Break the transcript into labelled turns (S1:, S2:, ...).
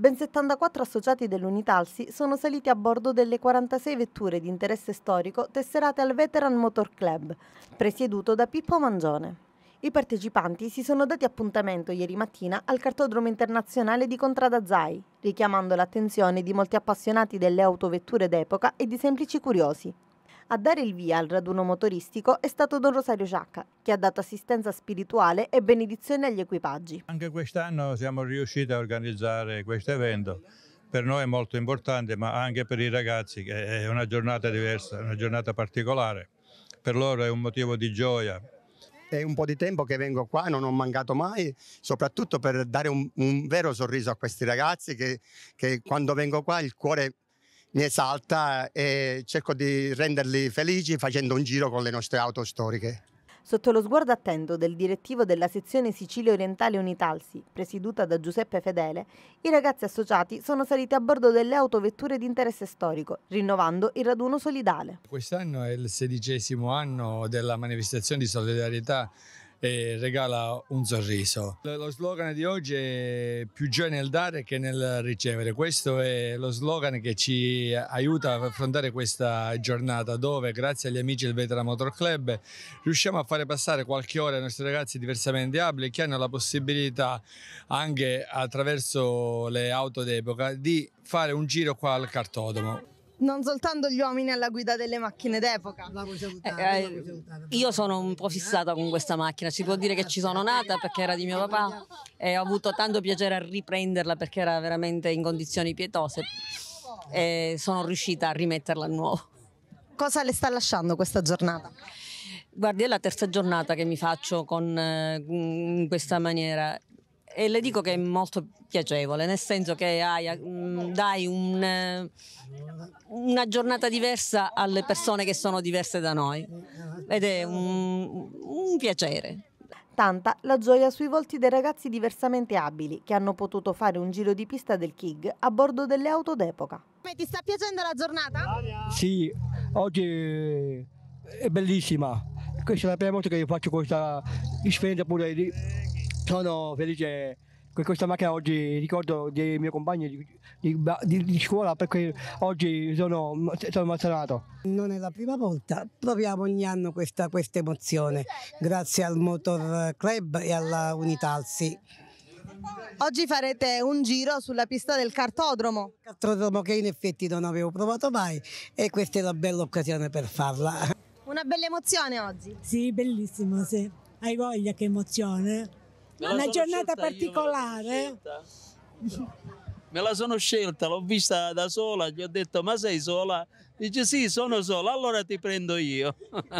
S1: Ben 74 associati dell'Unitalsi sono saliti a bordo delle 46 vetture di interesse storico tesserate al Veteran Motor Club, presieduto da Pippo Mangione. I partecipanti si sono dati appuntamento ieri mattina al cartodromo internazionale di Contrada Zai, richiamando l'attenzione di molti appassionati delle autovetture d'epoca e di semplici curiosi. A dare il via al raduno motoristico è stato Don Rosario Giacca, che ha dato assistenza spirituale e benedizione agli equipaggi.
S2: Anche quest'anno siamo riusciti a organizzare questo evento. Per noi è molto importante, ma anche per i ragazzi che è una giornata diversa, una giornata particolare. Per loro è un motivo di gioia, è un po' di tempo che vengo qua non ho mancato mai, soprattutto per dare un, un vero sorriso a questi ragazzi che, che, quando vengo qua il cuore mi esalta e cerco di renderli felici facendo un giro con le nostre auto storiche.
S1: Sotto lo sguardo attento del direttivo della sezione Sicilia Orientale Unitalsi, presieduta da Giuseppe Fedele, i ragazzi associati sono saliti a bordo delle autovetture di interesse storico, rinnovando il raduno solidale.
S2: Quest'anno è il sedicesimo anno della manifestazione di solidarietà e regala un sorriso. Lo slogan di oggi è più gioia nel dare che nel ricevere. Questo è lo slogan che ci aiuta ad affrontare questa giornata dove grazie agli amici del Vetra Motor Club riusciamo a fare passare qualche ora ai nostri ragazzi diversamente abili che hanno la possibilità anche attraverso le auto d'epoca di fare un giro qua al cartodomo
S1: non soltanto gli uomini alla guida delle macchine d'epoca. eh, eh
S3: Io sono un po' fissata con questa macchina, si può dire che ci sono nata perché era di mio papà e ho avuto tanto piacere a riprenderla perché era veramente in condizioni pietose e sono riuscita a rimetterla a nuovo.
S1: Cosa le sta lasciando questa giornata?
S3: Guardi, è la terza giornata che mi faccio con, eh, in questa maniera e le dico che è molto piacevole, nel senso che hai, mm, dai un, eh, una giornata diversa alle persone che sono diverse da noi ed è un, un piacere
S1: tanta la gioia sui volti dei ragazzi diversamente abili che hanno potuto fare un giro di pista del KIG a bordo delle auto d'epoca. Ti sta piacendo la giornata?
S2: Sì, oggi è bellissima. Questa è la prima volta che faccio questa esperienza pure di sono felice con questa macchina oggi ricordo dei miei compagni di, di, di, scuola perché oggi sono, sono emozionato.
S1: Non è la prima volta, proviamo ogni anno questa, questa emozione grazie al Motor Club e alla Unitalsi. Oggi farete un giro sulla pista del cartodromo. Cartodromo che in effetti non avevo provato mai e questa è la bella
S3: occasione per farla.
S1: Una bella emozione oggi? Sì, bellissimo, sì. Hai voglia che emozione?
S3: una giornata particolare.
S1: Me la sono scelta, l'ho vista da sola, gli ho detto ma sei sola? Dice sì, sono sola, allora ti prendo io.